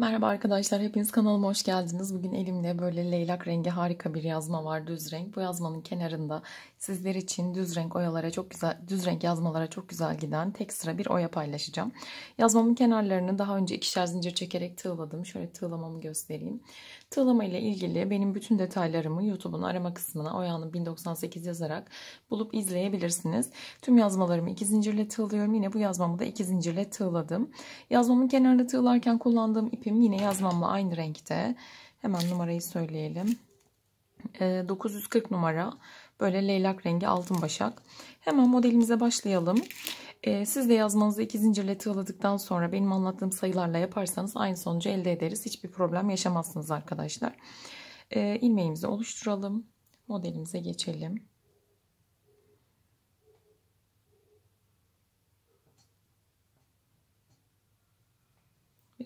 Merhaba arkadaşlar, hepiniz kanalıma hoş geldiniz. Bugün elimde böyle leylak rengi harika bir yazma var, düz renk. Bu yazmanın kenarında sizler için düz renk oyalara çok güzel, düz renk yazmalara çok güzel giden tek sıra bir oya paylaşacağım. Yazmamın kenarlarını daha önce ikişer zincir çekerek tığladım. Şöyle tığlamamı göstereyim. Tığlama ile ilgili benim bütün detaylarımı YouTube'un arama kısmına Oya'nın 1098 yazarak bulup izleyebilirsiniz. Tüm yazmalarımı iki zincirle tığlıyorum. Yine bu yazmamı da iki zincirle tığladım. Yazmamın kenarında tığlarken kullandığım ipi ipim yine yazmamla aynı renkte. Hemen numarayı söyleyelim. E, ee, 940 numara böyle leylak rengi altın başak. Hemen modelimize başlayalım. E, siz de yazmanızı iki zincirle tığladıktan sonra benim anlattığım sayılarla yaparsanız aynı sonucu elde ederiz. Hiçbir problem yaşamazsınız arkadaşlar. E, ilmeğimizi oluşturalım. Modelimize geçelim.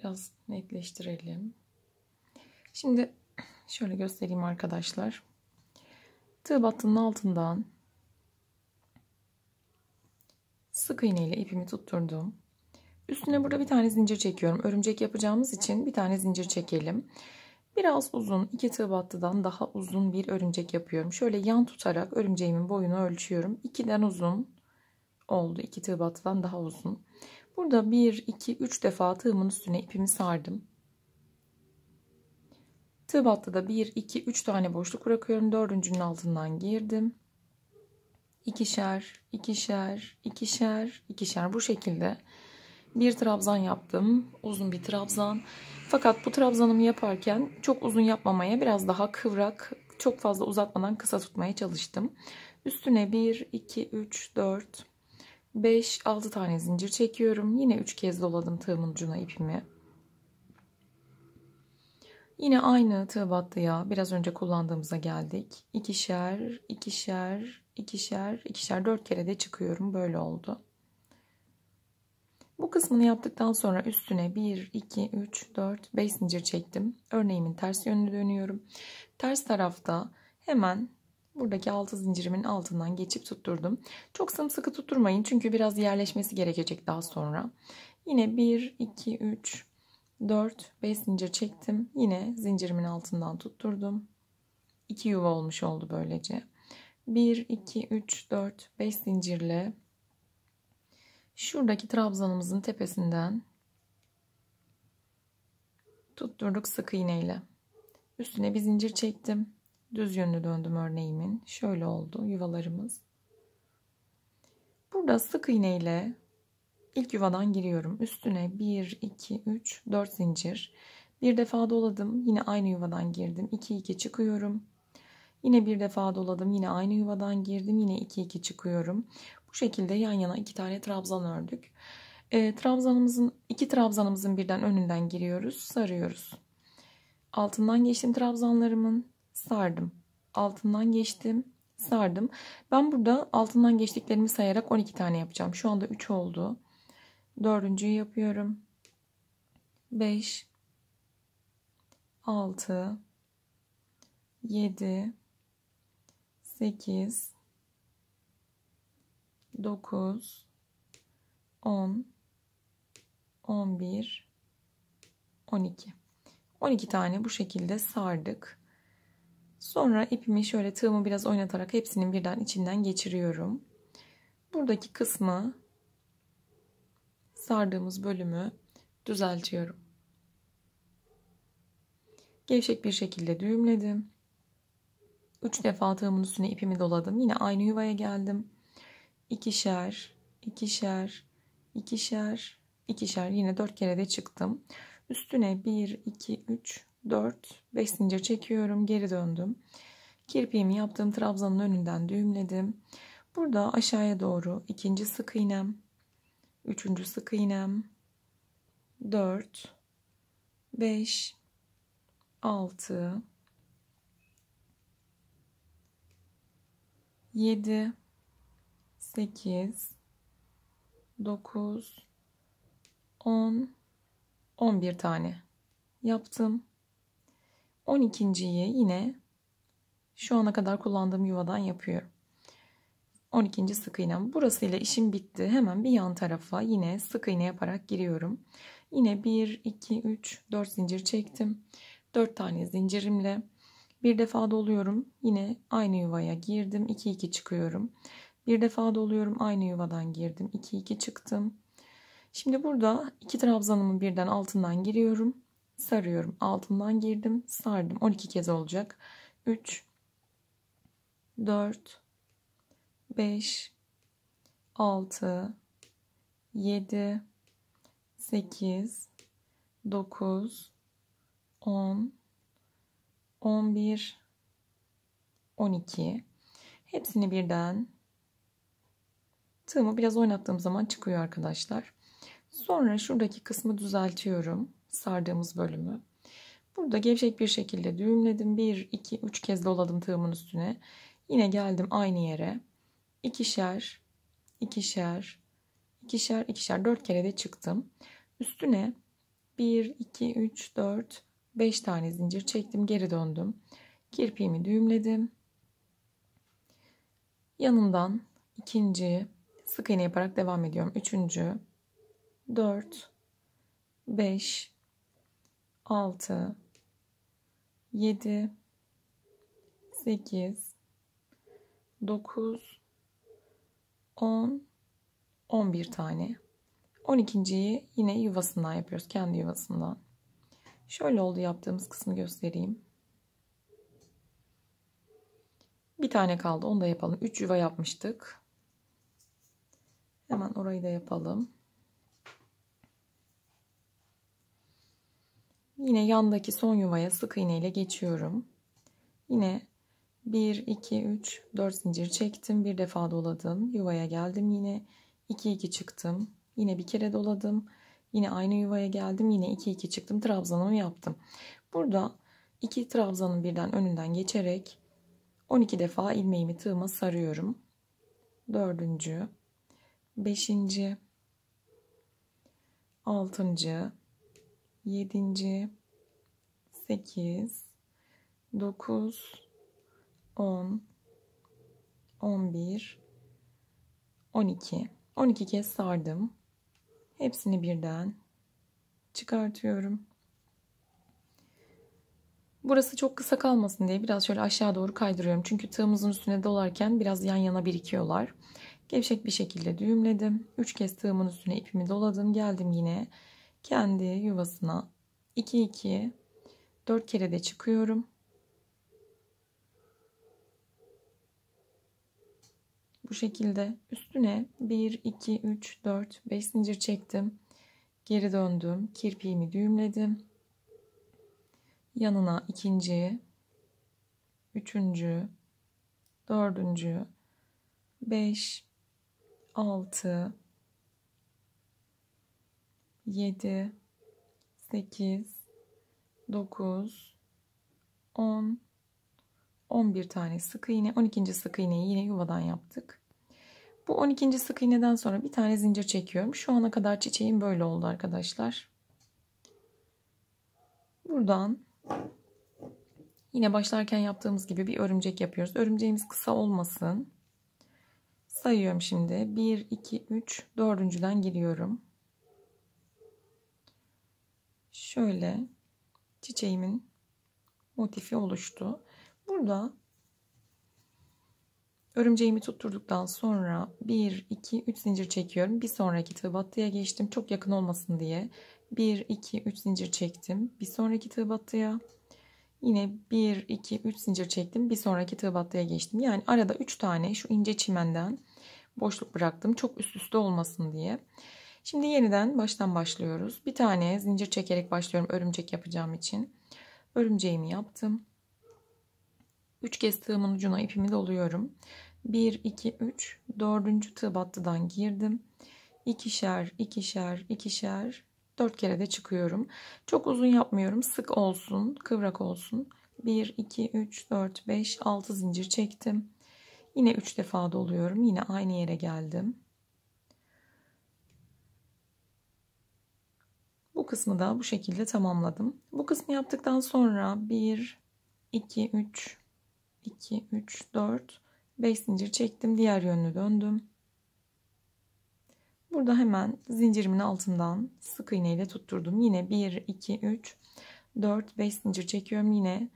biraz netleştirelim. Şimdi şöyle göstereyim arkadaşlar. Tığ battının altından sık iğne ile ipimi tutturdum. Üstüne burada bir tane zincir çekiyorum. Örümcek yapacağımız için bir tane zincir çekelim. Biraz uzun iki tığ battıdan daha uzun bir örümcek yapıyorum. Şöyle yan tutarak örümceğimin boyunu ölçüyorum. 2'den uzun oldu. 2 tığ battıdan daha uzun. Burada 1, 2, 3 defa tığımın üstüne ipimi sardım. Tığ battı da 1, 2, 3 tane boşluk bırakıyorum. Dördüncünün altından girdim. İkişer, ikişer, ikişer, ikişer bu şekilde bir trabzan yaptım. Uzun bir trabzan. Fakat bu trabzanımı yaparken çok uzun yapmamaya biraz daha kıvrak, çok fazla uzatmadan kısa tutmaya çalıştım. Üstüne 1, 2, 3, 4, 5-6 tane zincir çekiyorum. Yine 3 kez doladım tığımın ucuna ipimi. Yine aynı tığ battıya biraz önce kullandığımıza geldik. İkişer, ikişer, ikişer, ikişer dört kere de çıkıyorum. Böyle oldu. Bu kısmını yaptıktan sonra üstüne 1, 2, 3, 4, 5 zincir çektim. Örneğimin ters yönünü dönüyorum. Ters tarafta hemen buradaki altı zincirimin altından geçip tutturdum. Çok sımsıkı tutturmayın çünkü biraz yerleşmesi gerekecek daha sonra. Yine 1, 2, 3, 4, 5 zincir çektim. Yine zincirimin altından tutturdum. 2 yuva olmuş oldu böylece. 1, 2, 3, 4, 5 zincirle şuradaki trabzanımızın tepesinden tutturduk sık iğneyle. Üstüne bir zincir çektim düz yönlü döndüm örneğimin. Şöyle oldu yuvalarımız. Burada sık iğne ile ilk yuvadan giriyorum. Üstüne 1, 2, 3, 4 zincir. Bir defa doladım. Yine aynı yuvadan girdim. 2, 2 çıkıyorum. Yine bir defa doladım. Yine aynı yuvadan girdim. Yine 2, 2 çıkıyorum. Bu şekilde yan yana iki tane trabzan ördük. E, trabzanımızın iki trabzanımızın birden önünden giriyoruz. Sarıyoruz. Altından geçtim trabzanlarımın sardım. Altından geçtim, sardım. Ben burada altından geçtiklerimi sayarak 12 tane yapacağım. Şu anda 3 oldu. Dördüncüyü yapıyorum. 5 6 7 8 9 10 11 12 12 tane bu şekilde sardık. Sonra ipimi şöyle tığımı biraz oynatarak hepsinin birden içinden geçiriyorum. Buradaki kısmı sardığımız bölümü düzeltiyorum. Gevşek bir şekilde düğümledim. 3 defa tığımın üstüne ipimi doladım. Yine aynı yuvaya geldim. İkişer, ikişer, ikişer, ikişer. Yine 4 kere de çıktım. Üstüne 1, 2, 3, 4, 5 zincir çekiyorum. Geri döndüm. Kirpiğimi yaptığım trabzanın önünden düğümledim. Burada aşağıya doğru ikinci sık iğnem, üçüncü sık iğnem, 4, 5, 6, 7, 8, 9, 10, 11 tane yaptım. 12.yi yine şu ana kadar kullandığım yuvadan yapıyorum. 12. sık iğnem. Burasıyla işim bitti. Hemen bir yan tarafa yine sık iğne yaparak giriyorum. Yine 1, 2, 3, 4 zincir çektim. 4 tane zincirimle bir defa doluyorum. Yine aynı yuvaya girdim. 2, 2 çıkıyorum. Bir defa doluyorum. Aynı yuvadan girdim. 2, 2 çıktım. Şimdi burada iki trabzanımın birden altından giriyorum sarıyorum. Altından girdim, sardım. 12 kez olacak. 3 4 5 6 7 8 9 10 11 12 hepsini birden tığımı biraz oynattığım zaman çıkıyor arkadaşlar. Sonra şuradaki kısmı düzeltiyorum sardığımız bölümü. Burada gevşek bir şekilde düğümledim. 1, 2, 3 kez doladım tığımın üstüne. Yine geldim aynı yere. İkişer, ikişer, ikişer, ikişer. Dört kere de çıktım. Üstüne 1, 2, 3, 4, 5 tane zincir çektim. Geri döndüm. Kirpiğimi düğümledim. Yanından ikinci sık iğne yaparak devam ediyorum. Üçüncü, dört, beş, 6 7 8 9 10 11 tane. 12.yi yine yuvasından yapıyoruz. Kendi yuvasından. Şöyle oldu yaptığımız kısmı göstereyim. Bir tane kaldı. Onu da yapalım. 3 yuva yapmıştık. Hemen orayı da yapalım. Yine yandaki son yuvaya sık iğne ile geçiyorum. Yine 1, 2, 3, 4 zincir çektim. Bir defa doladım. Yuvaya geldim yine. 2, 2 çıktım. Yine bir kere doladım. Yine aynı yuvaya geldim. Yine 2, 2 çıktım. Trabzanımı yaptım. Burada iki trabzanın birden önünden geçerek 12 defa ilmeğimi tığıma sarıyorum. Dördüncü, beşinci, altıncı, 7. 8. 9. 10. 11. 12. 12 kez sardım. Hepsini birden çıkartıyorum. Burası çok kısa kalmasın diye biraz şöyle aşağı doğru kaydırıyorum. Çünkü tığımızın üstüne dolarken biraz yan yana birikiyorlar. Gevşek bir şekilde düğümledim. 3 kez tığımın üstüne ipimi doladım. Geldim yine kendi yuvasına 2 2 4 kere de çıkıyorum. Bu şekilde üstüne 1 2 3 4 5 zincir çektim. Geri döndüm. Kirpiğimi düğümledim. Yanına ikinci, üçüncü, dördüncü, beş, altı, 7 8 9 10 11 tane sık iğne 12. sık iğneyi yine yuvadan yaptık. Bu 12. sık iğneden sonra bir tane zincir çekiyorum. Şu ana kadar çiçeğim böyle oldu arkadaşlar. Buradan yine başlarken yaptığımız gibi bir örümcek yapıyoruz. Örümceğimiz kısa olmasın. Sayıyorum şimdi. 1, 2, 3, dördüncüden giriyorum şöyle çiçeğimin motifi oluştu. Burada örümceğimi tutturduktan sonra 1, 2, 3 zincir çekiyorum. Bir sonraki tığ battıya geçtim. Çok yakın olmasın diye. 1, 2, 3 zincir çektim. Bir sonraki tığ battıya. Yine 1, 2, 3 zincir çektim. Bir sonraki tığ battıya geçtim. Yani arada 3 tane şu ince çimenden boşluk bıraktım. Çok üst üste olmasın diye. Şimdi yeniden baştan başlıyoruz. Bir tane zincir çekerek başlıyorum örümcek yapacağım için. Örümceğimi yaptım. 3 kez tığımın ucuna ipimi doluyorum. 1, 2, 3, 4. tığ battıdan girdim. İkişer, ikişer, ikişer, 4 kere de çıkıyorum. Çok uzun yapmıyorum. Sık olsun, kıvrak olsun. 1, 2, 3, 4, 5, 6 zincir çektim. Yine 3 defa doluyorum. Yine aynı yere geldim. Bu kısmı da bu şekilde tamamladım. Bu kısmı yaptıktan sonra 1, 2, 3, 2, 3, 4, 5 zincir çektim. Diğer yönlü döndüm. Burada hemen zincirimin altından sık iğne ile tutturdum. Yine 1, 2, 3, 4, 5 zincir çekiyorum. Yine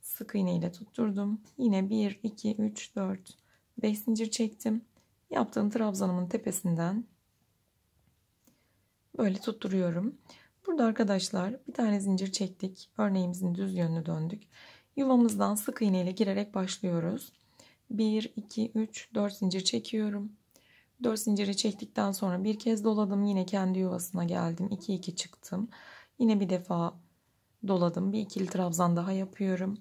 sık iğne ile tutturdum. Yine 1, 2, 3, 4, 5 zincir çektim. Yaptığım trabzanımın tepesinden Böyle tutturuyorum. Burada arkadaşlar bir tane zincir çektik. Örneğimizin düz yönünü döndük. Yuvamızdan sık iğne ile girerek başlıyoruz. 1, 2, 3, 4 zincir çekiyorum. 4 zinciri çektikten sonra bir kez doladım. Yine kendi yuvasına geldim. 2, 2 çıktım. Yine bir defa doladım. Bir ikili trabzan daha yapıyorum.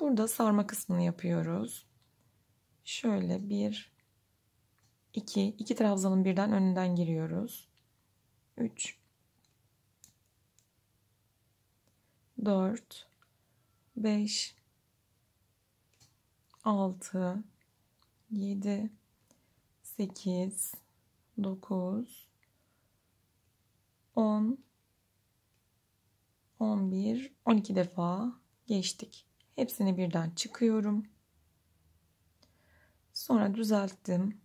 Burada sarma kısmını yapıyoruz. Şöyle bir, iki, iki trabzanın birden önünden giriyoruz. 3 4 5 6 7 8 9 10 11 12 defa geçtik. Hepsini birden çıkıyorum. Sonra düzelttim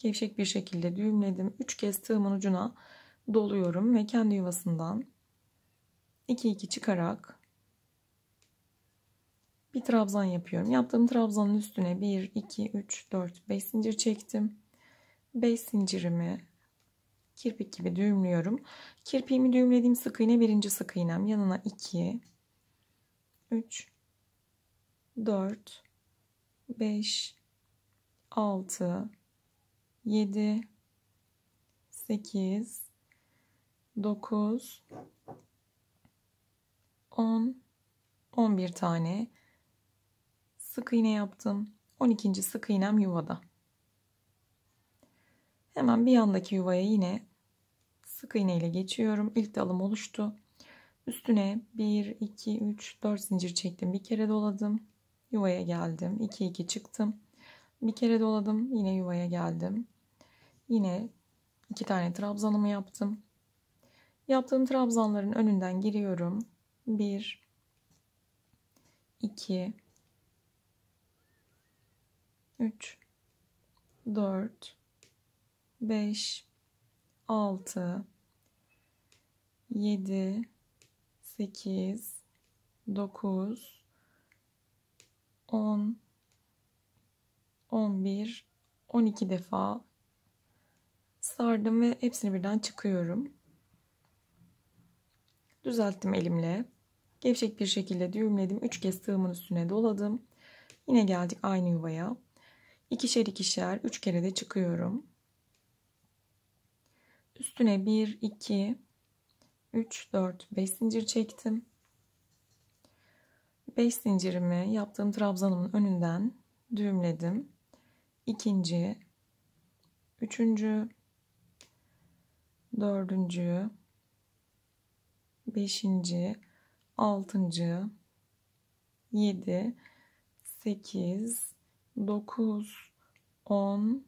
gevşek bir şekilde düğümledim. 3 kez tığımın ucuna doluyorum ve kendi yuvasından 2 2 çıkarak bir trabzan yapıyorum. Yaptığım trabzanın üstüne 1 2 3 4 5 zincir çektim. 5 zincirimi kirpik gibi düğümlüyorum. Kirpiğimi düğümlediğim sık iğne birinci sık iğnem. Yanına 2 3 4 5 6 7 8 9 10 11 tane sık iğne yaptım. 12. sık iğnem yuvada. Hemen bir yandaki yuvaya yine sık iğne ile geçiyorum. İlk dalım oluştu. Üstüne 1 2 3 4 zincir çektim. Bir kere doladım. Yuvaya geldim. 2 2 çıktım. Bir kere doladım. Yine yuvaya geldim. Yine iki tane trabzanımı yaptım. Yaptığım trabzanların önünden giriyorum. Bir, iki, üç, dört, beş, altı, yedi, sekiz, dokuz, on. 11, 12 defa sardım ve hepsini birden çıkıyorum. Düzelttim elimle. Gevşek bir şekilde düğümledim. 3 kez tığımın üstüne doladım. Yine geldik aynı yuvaya. İkişer ikişer 3 kere de çıkıyorum. Üstüne 1, 2, 3, 4, 5 zincir çektim. 5 zincirimi yaptığım trabzanımın önünden düğümledim ikinci, üçüncü, dördüncü, beşinci, altıncı, yedi, sekiz, dokuz, on,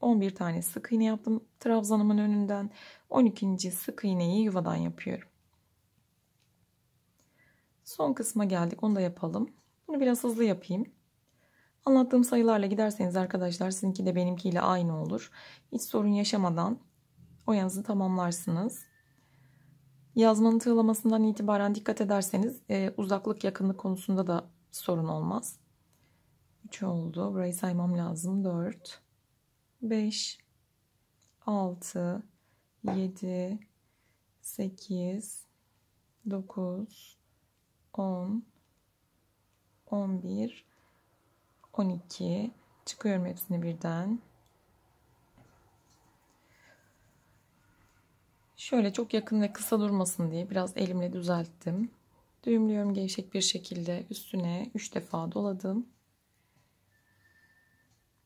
on bir tane sık iğne yaptım. Trabzanımın önünden on ikinci sık iğneyi yuvadan yapıyorum. Son kısma geldik. Onu da yapalım. Bunu biraz hızlı yapayım. Anlattığım sayılarla giderseniz arkadaşlar sizinki de benimkiyle aynı olur. Hiç sorun yaşamadan oyanızı tamamlarsınız. Yazmanın tığlamasından itibaren dikkat ederseniz e, uzaklık yakınlık konusunda da sorun olmaz. 3 oldu. Burayı saymam lazım. 4, 5, 6, 7, 8, 9, 10, 11, 12 çıkıyorum hepsini birden. Şöyle çok yakın ve kısa durmasın diye biraz elimle düzelttim. Düğümlüyorum gevşek bir şekilde üstüne 3 defa doladım.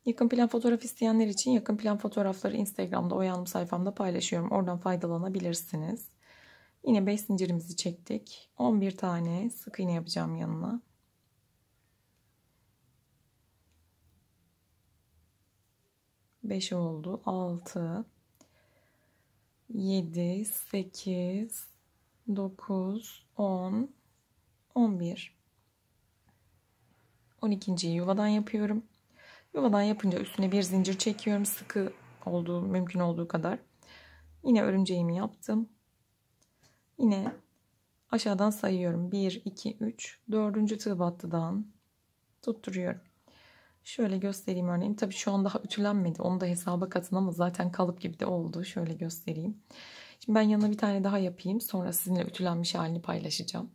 Yakın plan fotoğraf isteyenler için yakın plan fotoğrafları Instagram'da oyalım sayfamda paylaşıyorum. Oradan faydalanabilirsiniz. Yine 5 zincirimizi çektik. 11 tane sık iğne yapacağım yanına. 5 oldu. 6 7 8 9 10 11 12.yi yuvadan yapıyorum. Yuvadan yapınca üstüne bir zincir çekiyorum. Sıkı olduğu mümkün olduğu kadar. Yine örümceğimi yaptım. Yine aşağıdan sayıyorum. 1 2 3 4. tığ battıdan tutturuyorum. Şöyle göstereyim örneğin. Tabii şu an daha ütülenmedi. Onu da hesaba katın ama zaten kalıp gibi de oldu. Şöyle göstereyim. Şimdi ben yanına bir tane daha yapayım. Sonra sizinle ütülenmiş halini paylaşacağım.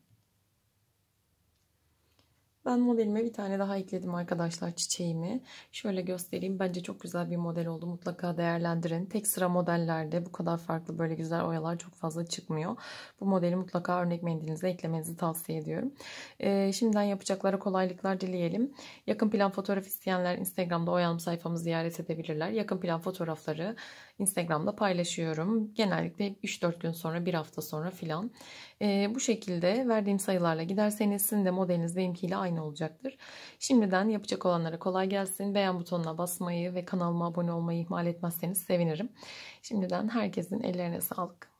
Ben modelime bir tane daha ekledim arkadaşlar çiçeğimi. Şöyle göstereyim. Bence çok güzel bir model oldu. Mutlaka değerlendirin. Tek sıra modellerde bu kadar farklı böyle güzel oyalar çok fazla çıkmıyor. Bu modeli mutlaka örnek mendilinize eklemenizi tavsiye ediyorum. Ee, şimdiden yapacaklara kolaylıklar dileyelim. Yakın plan fotoğraf isteyenler Instagram'da oyalım sayfamı ziyaret edebilirler. Yakın plan fotoğrafları Instagram'da paylaşıyorum. Genellikle 3-4 gün sonra, bir hafta sonra filan e, bu şekilde verdiğim sayılarla giderseniz sizin de modeliniz benimkiyle aynı olacaktır. Şimdiden yapacak olanlara kolay gelsin. Beğen butonuna basmayı ve kanalıma abone olmayı ihmal etmezseniz sevinirim. Şimdiden herkesin ellerine sağlık.